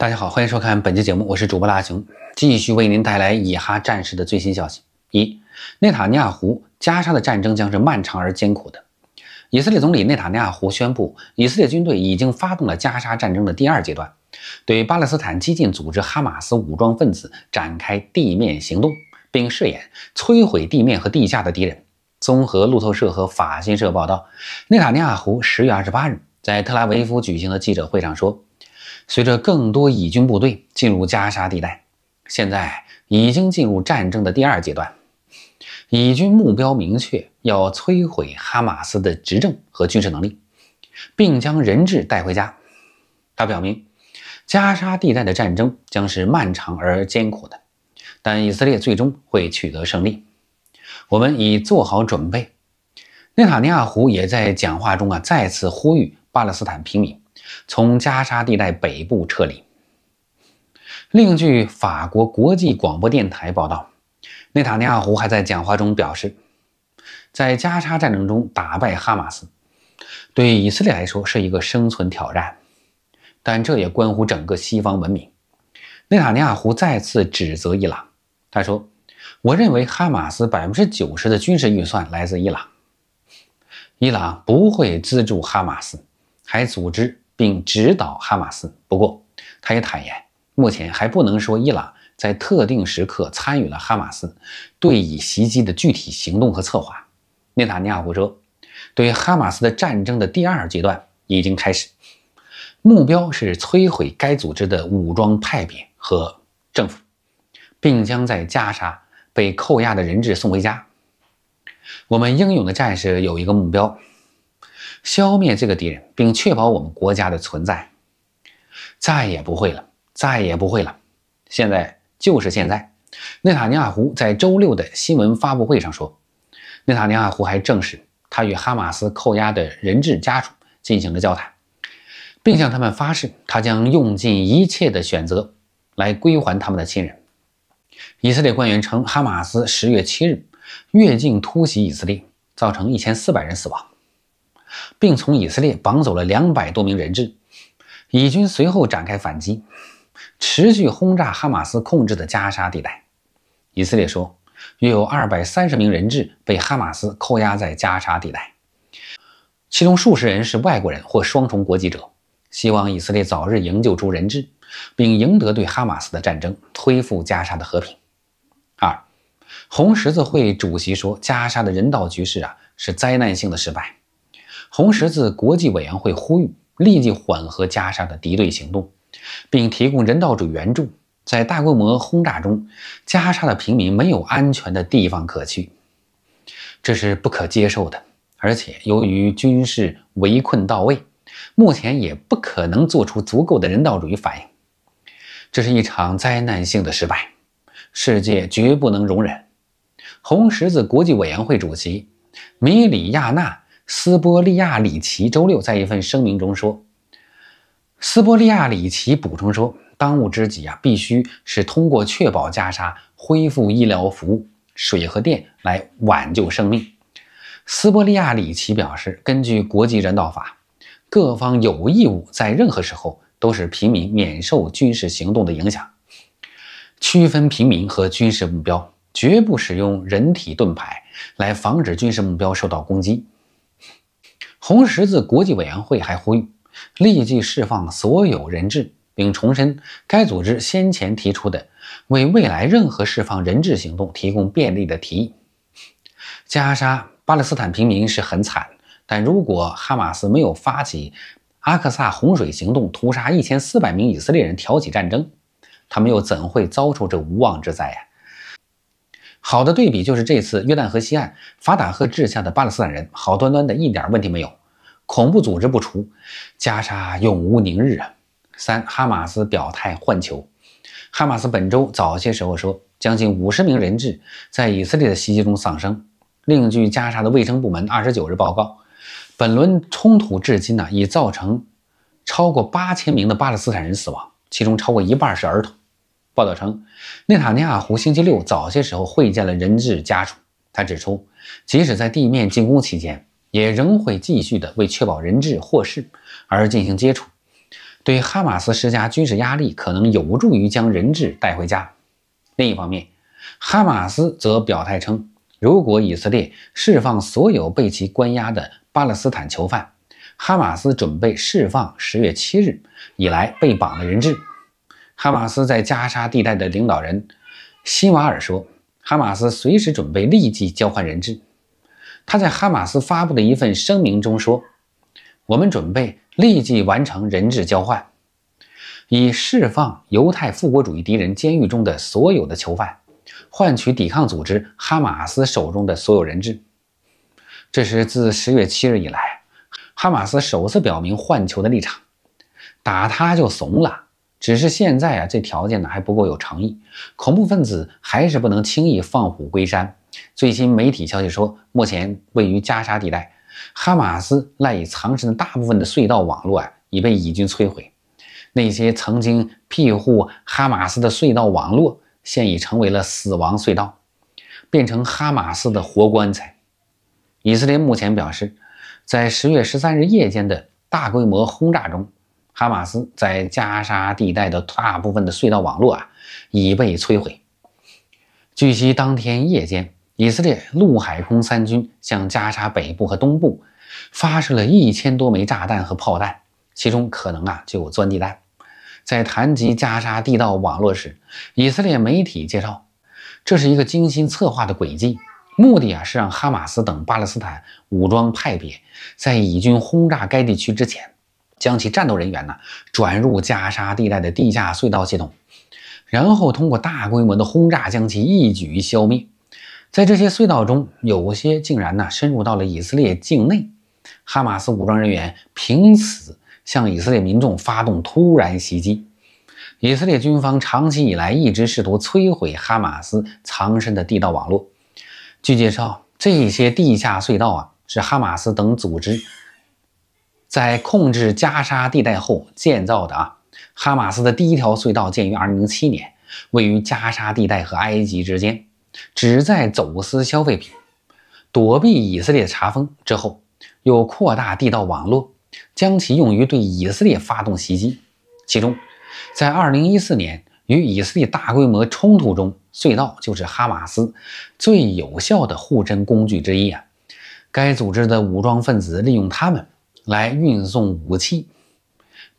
大家好，欢迎收看本期节目，我是主播大雄，继续为您带来以哈战事的最新消息。一，内塔尼亚胡：加沙的战争将是漫长而艰苦的。以色列总理内塔尼亚胡宣布，以色列军队已经发动了加沙战争的第二阶段，对巴勒斯坦激进组织哈马斯武装分子展开地面行动，并誓言摧毁地面和地下的敌人。综合路透社和法新社报道，内塔尼亚胡十月二十八日在特拉维夫举行的记者会上说。随着更多以军部队进入加沙地带，现在已经进入战争的第二阶段。以军目标明确，要摧毁哈马斯的执政和军事能力，并将人质带回家。他表明，加沙地带的战争将是漫长而艰苦的，但以色列最终会取得胜利。我们已做好准备。内塔尼亚胡也在讲话中啊，再次呼吁巴勒斯坦平民。从加沙地带北部撤离。另据法国国际广播电台报道，内塔尼亚胡还在讲话中表示，在加沙战争中打败哈马斯，对以色列来说是一个生存挑战，但这也关乎整个西方文明。内塔尼亚胡再次指责伊朗，他说：“我认为哈马斯百分之九十的军事预算来自伊朗，伊朗不会资助哈马斯，还组织。”并指导哈马斯。不过，他也坦言，目前还不能说伊朗在特定时刻参与了哈马斯对以袭击的具体行动和策划。内塔尼亚胡说，对哈马斯的战争的第二阶段已经开始，目标是摧毁该组织的武装派别和政府，并将在加沙被扣押的人质送回家。我们英勇的战士有一个目标。消灭这个敌人，并确保我们国家的存在，再也不会了，再也不会了。现在就是现在。内塔尼亚胡在周六的新闻发布会上说。内塔尼亚胡还证实，他与哈马斯扣押的人质家属进行了交谈，并向他们发誓，他将用尽一切的选择来归还他们的亲人。以色列官员称，哈马斯十月七日越境突袭以色列，造成一千四百人死亡。并从以色列绑走了两百多名人质，以军随后展开反击，持续轰炸哈马斯控制的加沙地带。以色列说，约有二百三十名人质被哈马斯扣押在加沙地带，其中数十人是外国人或双重国籍者。希望以色列早日营救出人质，并赢得对哈马斯的战争，恢复加沙的和平。二，红十字会主席说，加沙的人道局势啊，是灾难性的失败。红十字国际委员会呼吁立即缓和加沙的敌对行动，并提供人道主义援助。在大规模轰炸中，加沙的平民没有安全的地方可去，这是不可接受的。而且，由于军事围困到位，目前也不可能做出足够的人道主义反应。这是一场灾难性的失败，世界绝不能容忍。红十字国际委员会主席米里亚纳。斯波利亚里奇周六在一份声明中说。斯波利亚里奇补充说，当务之急啊，必须是通过确保加沙恢复医疗服务、水和电来挽救生命。斯波利亚里奇表示，根据国际人道法，各方有义务在任何时候都是平民免受军事行动的影响，区分平民和军事目标，绝不使用人体盾牌来防止军事目标受到攻击。红十字国际委员会还呼吁立即释放所有人质，并重申该组织先前提出的为未来任何释放人质行动提供便利的提议。加沙巴勒斯坦平民是很惨，但如果哈马斯没有发起阿克萨洪水行动，屠杀一千四百名以色列人，挑起战争，他们又怎会遭受这无妄之灾呀？好的对比就是这次约旦河西岸法塔赫治下的巴勒斯坦人，好端端的，一点问题没有。恐怖组织不除，加沙永无宁日啊！三，哈马斯表态换囚。哈马斯本周早些时候说，将近五十名人质在以色列的袭击中丧生。另据加沙的卫生部门二十九日报告，本轮冲突至今呢，已造成超过八千名的巴勒斯坦人死亡，其中超过一半是儿童。报道称，内塔尼亚胡星期六早些时候会见了人质家属。他指出，即使在地面进攻期间，也仍会继续的为确保人质获释而进行接触。对哈马斯施加军事压力可能有助于将人质带回家。另一方面，哈马斯则表态称，如果以色列释放所有被其关押的巴勒斯坦囚犯，哈马斯准备释放十月七日以来被绑的人质。哈马斯在加沙地带的领导人希瓦尔说：“哈马斯随时准备立即交换人质。”他在哈马斯发布的一份声明中说：“我们准备立即完成人质交换，以释放犹太复国主义敌人监狱中的所有的囚犯，换取抵抗组织哈马斯手中的所有人质。”这是自十月七日以来，哈马斯首次表明换囚的立场。打他就怂了。只是现在啊，这条件呢还不够有诚意，恐怖分子还是不能轻易放虎归山。最新媒体消息说，目前位于加沙地带，哈马斯赖以藏身的大部分的隧道网络啊，已被以军摧毁。那些曾经庇护哈马斯的隧道网络，现已成为了死亡隧道，变成哈马斯的活棺材。以色列目前表示，在十月十三日夜间的大规模轰炸中。哈马斯在加沙地带的大部分的隧道网络啊已被摧毁。据悉，当天夜间，以色列陆海空三军向加沙北部和东部发射了一千多枚炸弹和炮弹，其中可能啊就有钻地弹。在谈及加沙地道网络时，以色列媒体介绍，这是一个精心策划的诡计，目的啊是让哈马斯等巴勒斯坦武装派别在以军轰炸该地区之前。将其战斗人员呢转入加沙地带的地下隧道系统，然后通过大规模的轰炸将其一举消灭。在这些隧道中，有些竟然呢深入到了以色列境内，哈马斯武装人员凭此向以色列民众发动突然袭击。以色列军方长期以来一直试图摧毁哈马斯藏身的地道网络。据介绍，这些地下隧道啊是哈马斯等组织。在控制加沙地带后建造的啊，哈马斯的第一条隧道建于2007年，位于加沙地带和埃及之间，旨在走私消费品，躲避以色列查封。之后又扩大地道网络，将其用于对以色列发动袭击。其中，在2014年与以色列大规模冲突中，隧道就是哈马斯最有效的护身工具之一啊。该组织的武装分子利用它们。来运送武器，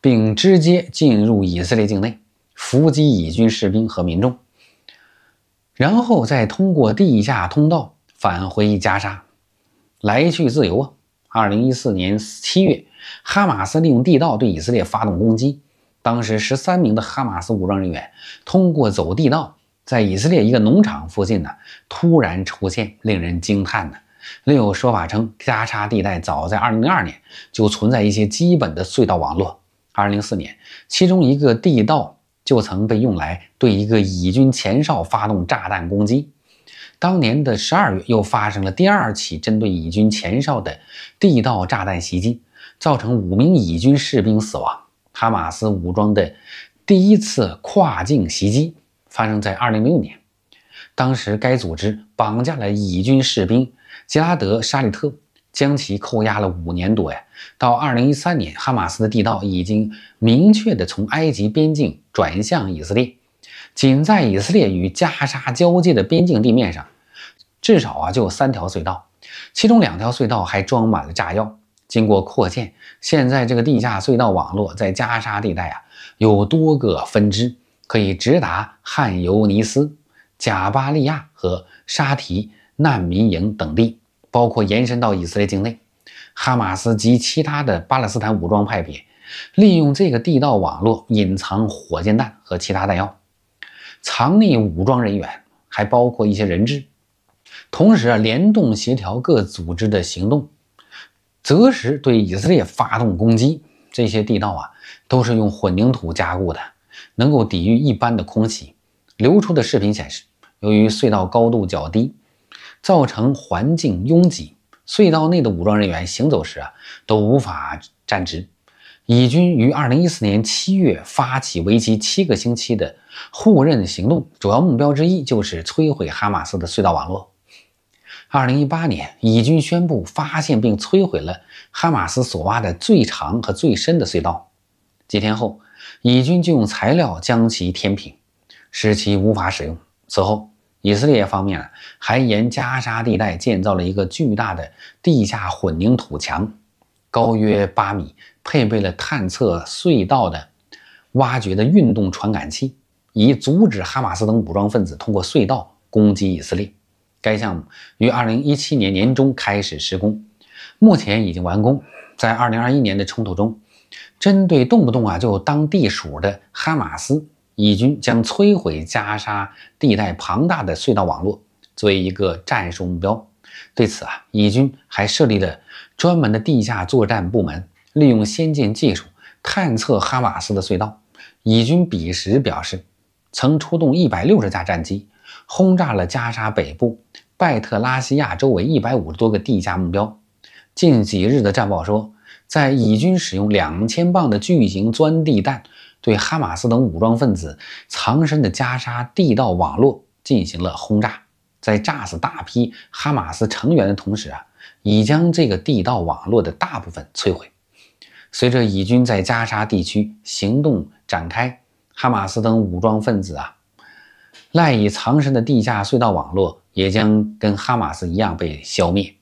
并直接进入以色列境内，伏击以军士兵和民众，然后再通过地下通道返回加沙，来去自由啊！二零一四年七月，哈马斯利用地道对以色列发动攻击，当时十三名的哈马斯武装人员通过走地道，在以色列一个农场附近呢，突然出现，令人惊叹呢。另有说法称，加沙地带早在2002年就存在一些基本的隧道网络。2004年，其中一个地道就曾被用来对一个以军前哨发动炸弹攻击。当年的12月，又发生了第二起针对以军前哨的地道炸弹袭击，造成五名以军士兵死亡。哈马斯武装的第一次跨境袭击发生在2006年，当时该组织绑架了以军士兵。杰拉德·沙里特将其扣押了五年多呀，到二零一三年，哈马斯的地道已经明确的从埃及边境转向以色列。仅在以色列与加沙交界的边境地面上，至少啊就有三条隧道，其中两条隧道还装满了炸药。经过扩建，现在这个地下隧道网络在加沙地带啊有多个分支，可以直达汉尤尼斯、贾巴利亚和沙提。难民营等地，包括延伸到以色列境内，哈马斯及其他的巴勒斯坦武装派别，利用这个地道网络隐藏火箭弹和其他弹药，藏匿武装人员，还包括一些人质，同时啊，联动协调各组织的行动，择时对以色列发动攻击。这些地道啊，都是用混凝土加固的，能够抵御一般的空袭。流出的视频显示，由于隧道高度较低。造成环境拥挤，隧道内的武装人员行走时啊都无法站直。以军于二零一四年七月发起为期七个星期的互认行动，主要目标之一就是摧毁哈马斯的隧道网络。二零一八年，以军宣布发现并摧毁了哈马斯所挖的最长和最深的隧道。几天后，以军就用材料将其填平，使其无法使用。此后。以色列方面还沿加沙地带建造了一个巨大的地下混凝土墙，高约八米，配备了探测隧道的、挖掘的运动传感器，以阻止哈马斯等武装分子通过隧道攻击以色列。该项目于二零一七年年中开始施工，目前已经完工。在二零二一年的冲突中，针对动不动啊就当地鼠的哈马斯。以军将摧毁加沙地带庞大的隧道网络作为一个战术目标。对此啊，以军还设立了专门的地下作战部门，利用先进技术探测哈马斯的隧道。以军彼时表示，曾出动一百六十架战机轰炸了加沙北部拜特拉西亚周围一百五十多个地下目标。近几日的战报说，在以军使用两千磅的巨型钻地弹。对哈马斯等武装分子藏身的加沙地道网络进行了轰炸，在炸死大批哈马斯成员的同时啊，已将这个地道网络的大部分摧毁。随着以军在加沙地区行动展开，哈马斯等武装分子啊，赖以藏身的地下隧道网络也将跟哈马斯一样被消灭。